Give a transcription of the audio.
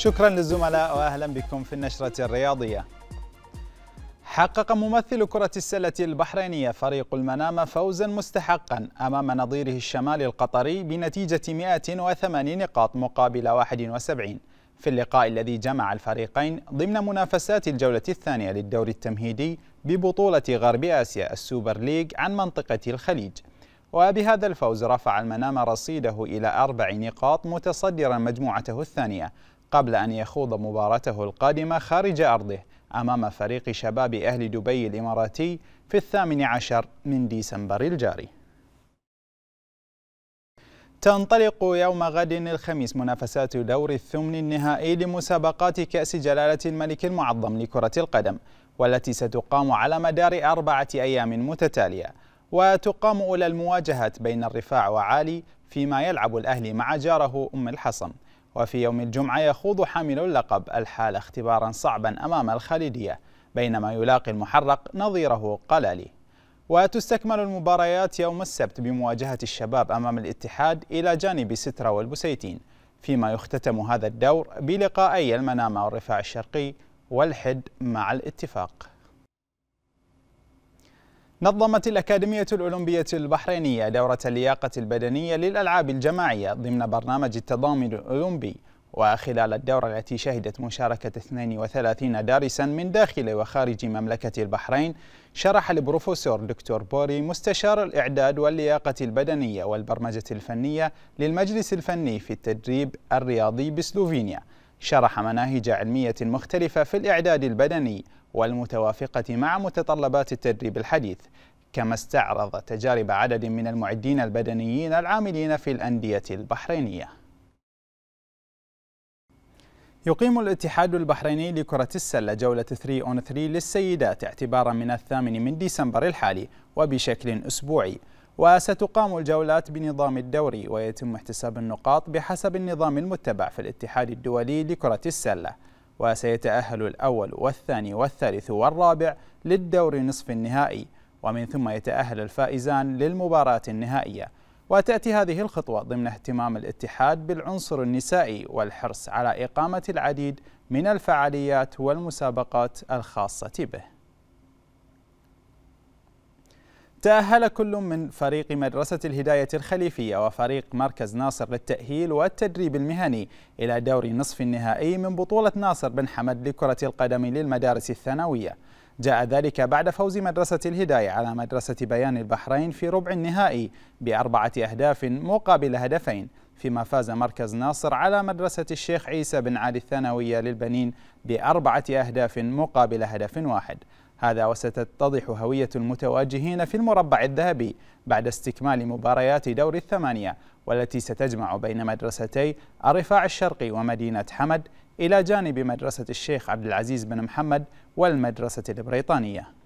شكرا للزملاء واهلا بكم في النشره الرياضيه. حقق ممثل كرة السلة البحرينية فريق المنام فوزا مستحقا أمام نظيره الشمالي القطري بنتيجة 108 نقاط مقابل 71 في اللقاء الذي جمع الفريقين ضمن منافسات الجولة الثانية للدور التمهيدي ببطولة غرب آسيا السوبر ليج عن منطقة الخليج وبهذا الفوز رفع المنام رصيده إلى أربع نقاط متصدرا مجموعته الثانية قبل أن يخوض مباراته القادمة خارج أرضه أمام فريق شباب أهل دبي الإماراتي في الثامن عشر من ديسمبر الجاري تنطلق يوم غد الخميس منافسات دور الثمن النهائي لمسابقات كأس جلالة الملك المعظم لكرة القدم والتي ستقام على مدار أربعة أيام متتالية وتقام أولى المواجهات بين الرفاع وعالي فيما يلعب الأهلي مع جاره أم الحصن وفي يوم الجمعة يخوض حامل اللقب الحال اختبارا صعبا أمام الخالدية بينما يلاقي المحرق نظيره قلالي وتستكمل المباريات يوم السبت بمواجهة الشباب أمام الاتحاد إلى جانب سترة والبسيتين فيما يختتم هذا الدور بلقائي المنامة والرفاع الشرقي والحد مع الاتفاق نظمت الأكاديمية الأولمبية البحرينية دورة اللياقة البدنية للألعاب الجماعية ضمن برنامج التضامن الأولمبي وخلال الدورة التي شهدت مشاركة 32 دارسا من داخل وخارج مملكة البحرين شرح البروفيسور دكتور بوري مستشار الإعداد واللياقة البدنية والبرمجة الفنية للمجلس الفني في التدريب الرياضي بسلوفينيا شرح مناهج علمية مختلفة في الإعداد البدني والمتوافقة مع متطلبات التدريب الحديث كما استعرض تجارب عدد من المعدين البدنيين العاملين في الأندية البحرينية يقيم الاتحاد البحريني لكرة السلة جولة 3 اون 3 للسيدات اعتبارا من الثامن من ديسمبر الحالي وبشكل أسبوعي وستقام الجولات بنظام الدوري ويتم احتساب النقاط بحسب النظام المتبع في الاتحاد الدولي لكرة السلة وسيتأهل الأول والثاني والثالث والرابع للدور نصف النهائي ومن ثم يتأهل الفائزان للمباراة النهائية وتأتي هذه الخطوة ضمن اهتمام الاتحاد بالعنصر النسائي والحرص على إقامة العديد من الفعاليات والمسابقات الخاصة به تأهل كل من فريق مدرسة الهداية الخليفية وفريق مركز ناصر للتأهيل والتدريب المهني إلى دور نصف النهائي من بطولة ناصر بن حمد لكرة القدم للمدارس الثانوية جاء ذلك بعد فوز مدرسة الهداية على مدرسة بيان البحرين في ربع النهائي بأربعة أهداف مقابل هدفين فيما فاز مركز ناصر على مدرسة الشيخ عيسى بن عاد الثانوية للبنين بأربعة أهداف مقابل هدف واحد هذا وستتضح هوية المتواجهين في المربع الذهبي بعد استكمال مباريات دور الثمانية والتي ستجمع بين مدرستي الرفاع الشرقي ومدينة حمد إلى جانب مدرسة الشيخ عبد العزيز بن محمد والمدرسة البريطانية